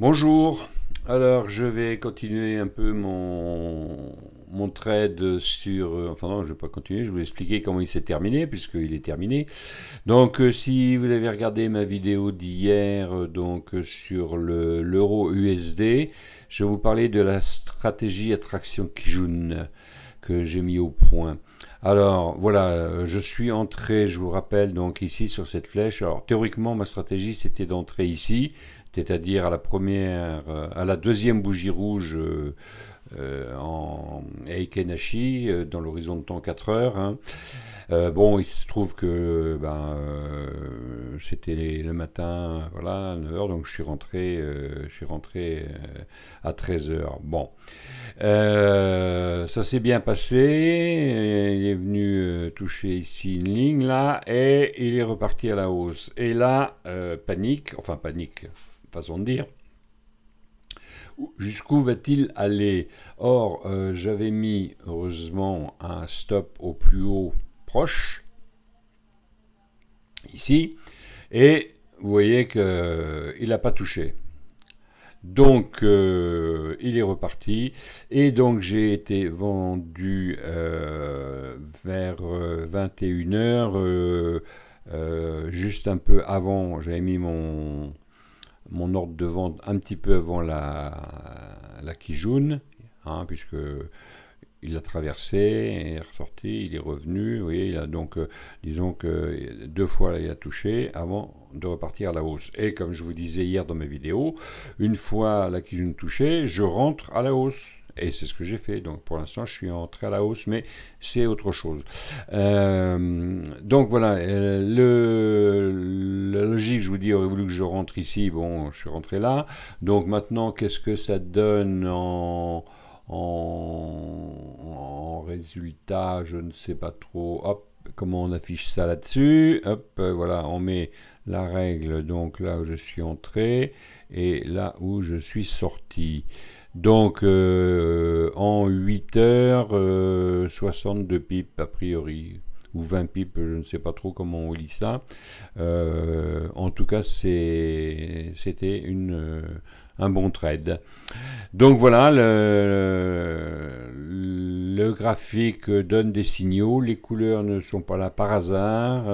Bonjour, alors je vais continuer un peu mon, mon trade sur... Euh, enfin non, je ne vais pas continuer, je vais vous expliquer comment il s'est terminé, puisqu'il est terminé. Donc euh, si vous avez regardé ma vidéo d'hier euh, donc sur l'euro USD, je vais vous parlais de la stratégie attraction Kijun que j'ai mis au point. Alors voilà, je suis entré, je vous rappelle, donc ici sur cette flèche. Alors théoriquement, ma stratégie c'était d'entrer ici, c'est-à-dire à la première, euh, à la deuxième bougie rouge euh, euh, en Eikenashi, dans l'horizon de temps 4 heures. Hein. bon, il se trouve que ben, c'était le matin, voilà, 9h, donc je suis rentré, je suis rentré à 13h. Bon, ça s'est bien passé, il est venu toucher ici une ligne, là, et il est reparti à la hausse. Et là, panique, enfin panique, de dire. Jusqu'où va-t-il aller Or, euh, j'avais mis, heureusement, un stop au plus haut proche, ici, et vous voyez que euh, il n'a pas touché. Donc, euh, il est reparti. Et donc, j'ai été vendu vers 21h, juste un peu avant. J'avais mis mon, mon ordre de vente un petit peu avant la, la Kijun, hein, puisque il a traversé, il est ressorti, il est revenu. voyez, il a donc, euh, disons que deux fois il a touché avant de repartir à la hausse. Et comme je vous disais hier dans mes vidéos, une fois la Kijun touchée, je rentre à la hausse. Et c'est ce que j'ai fait. Donc pour l'instant, je suis entré à la hausse, mais c'est autre chose. Euh, donc voilà, euh, le, la logique, je vous dis, aurait voulu que je rentre ici. Bon, je suis rentré là. Donc maintenant, qu'est-ce que ça donne en, en résultat Je ne sais pas trop. Hop, comment on affiche ça là-dessus. Hop, euh, voilà, on met la règle donc là où je suis entré et là où je suis sorti. Donc euh, en 8 heures, 62 euh, pipes a priori, ou 20 pipes, je ne sais pas trop comment on lit ça. Euh, en tout cas, c'était une un bon trade. Donc voilà, le, le, graphique donne des signaux, les couleurs ne sont pas là par hasard.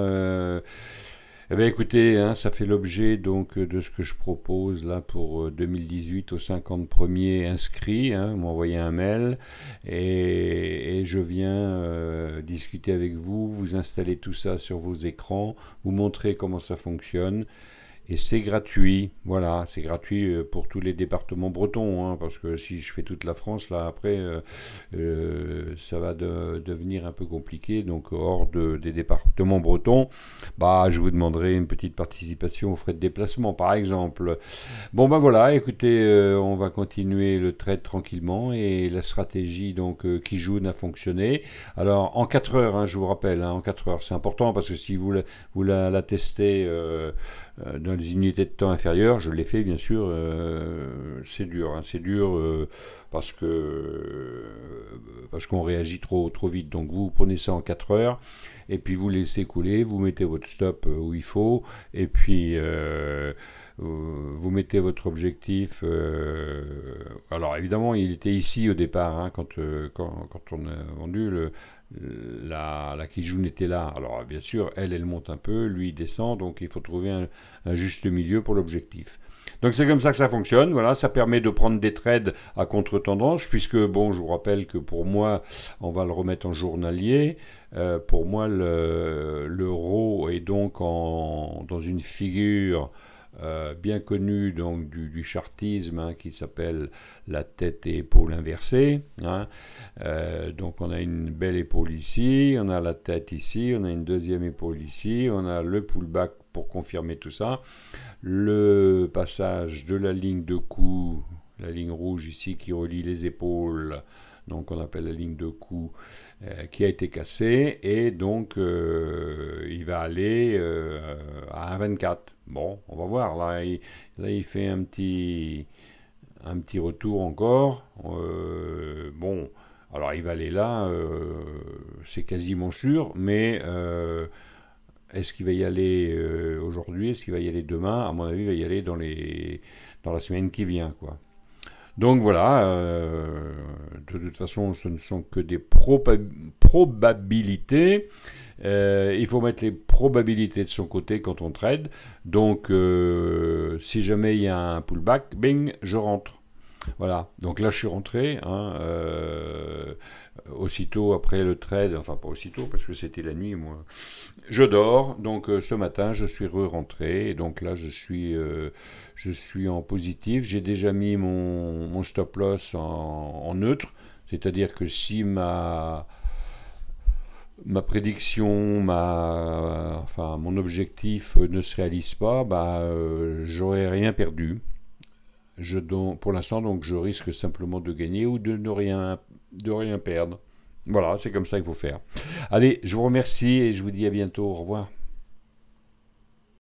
Eh bien écoutez, hein, ça fait l'objet donc de ce que je propose là pour 2018 aux 50 premiers inscrits. Hein, m'envoyez un mail et, et je viens euh, discuter avec vous, vous installer tout ça sur vos écrans, vous montrer comment ça fonctionne et c'est gratuit. Voilà, c'est gratuit euh, pour tous les départements bretons, hein, parce que si je fais toute la France, là après, euh, euh, ça va devenir un peu compliqué. Donc hors des départements bretons, bah, je vous demanderai une petite participation aux frais de déplacement, par exemple. Bon ben voilà, écoutez, on va continuer le trait tranquillement et la stratégie donc qui joue n'a fonctionné. Alors en 4 heures, hein, je vous rappelle, hein, en 4 heures, c'est important parce que si vous vous la testez euh, dans les unités de temps inférieures, je l'ai fait bien sûr, euh, c'est dur, hein. c'est dur euh, parce que parce qu'on réagit trop trop vite. Donc vous prenez ça en 4 heures et puis vous laissez couler, vous mettez votre stop où il faut et puis vous mettez votre objectif. alors évidemment, il était ici au départ hein, quand, quand on a vendu le, la, la Kijun était là. Alors bien sûr, elle, elle monte un peu, lui, descend, donc il faut trouver un, juste milieu pour l'objectif. Donc c'est comme ça que ça fonctionne, voilà, ça permet de prendre des trades à contre-tendance, puisque, bon, je vous rappelle que pour moi, on va le remettre en journalier, euh, pour moi, l'euro est donc en, dans une figure euh, bien connu donc, du, chartisme hein, qui s'appelle la tête et épaule inversée. Hein. Euh, donc on a une belle épaule ici, on a la tête ici, on a une deuxième épaule ici, on a le pullback pour confirmer tout ça, le passage de la ligne de cou, la ligne rouge ici qui relie les épaules donc on appelle la ligne de coup, euh, qui a été cassée, et donc euh, il va aller euh, à 1,24. Bon, on va voir, là il, fait un petit, un petit retour encore. bon, alors il va aller là, c'est quasiment sûr, mais... est-ce qu'il va y aller aujourd'hui Est-ce qu'il va y aller demain À mon avis, il va y aller dans, les, dans la semaine qui vient. quoi. Donc voilà, euh, de toute façon, ce ne sont que des probabilités. Euh, il faut mettre les probabilités de son côté quand on trade. Donc, euh, si jamais il y a un pullback, bing, je rentre. Voilà. Donc là, je suis rentré. Hein, aussitôt après le trade, enfin pas aussitôt parce que c'était la nuit moi, je dors, donc euh, ce matin je suis rentré et donc là je suis, euh, je suis en positif, j'ai déjà mis mon, stop loss en, neutre, c'est-à-dire que si ma, ma prédiction, ma, enfin mon objectif ne se réalise pas, bah, euh, j'aurais rien perdu. Je donc pour l'instant, donc, je risque simplement de gagner ou de ne rien de rien perdre. Voilà, c'est comme ça qu'il faut faire. Allez, je vous remercie et je vous dis à bientôt. Au revoir.